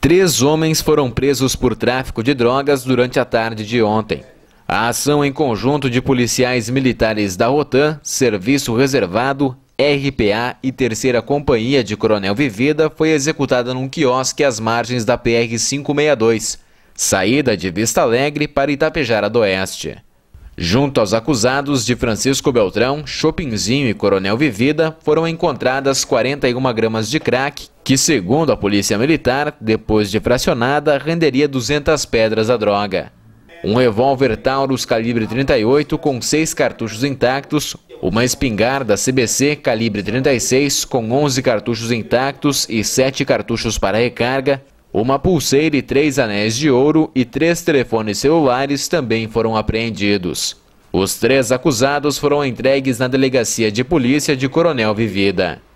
Três homens foram presos por tráfico de drogas durante a tarde de ontem. A ação em conjunto de policiais militares da Rotan, Serviço Reservado, RPA e Terceira Companhia de Coronel Vivida foi executada num quiosque às margens da PR-562, saída de Vista Alegre para Itapejara do Oeste. Junto aos acusados de Francisco Beltrão, Chopinzinho e Coronel Vivida, foram encontradas 41 gramas de crack, que segundo a Polícia Militar, depois de fracionada, renderia 200 pedras à droga. Um revólver Taurus calibre 38 com 6 cartuchos intactos, uma espingarda CBC calibre 36 com 11 cartuchos intactos e 7 cartuchos para recarga, uma pulseira e três anéis de ouro e três telefones celulares também foram apreendidos. Os três acusados foram entregues na delegacia de polícia de Coronel Vivida.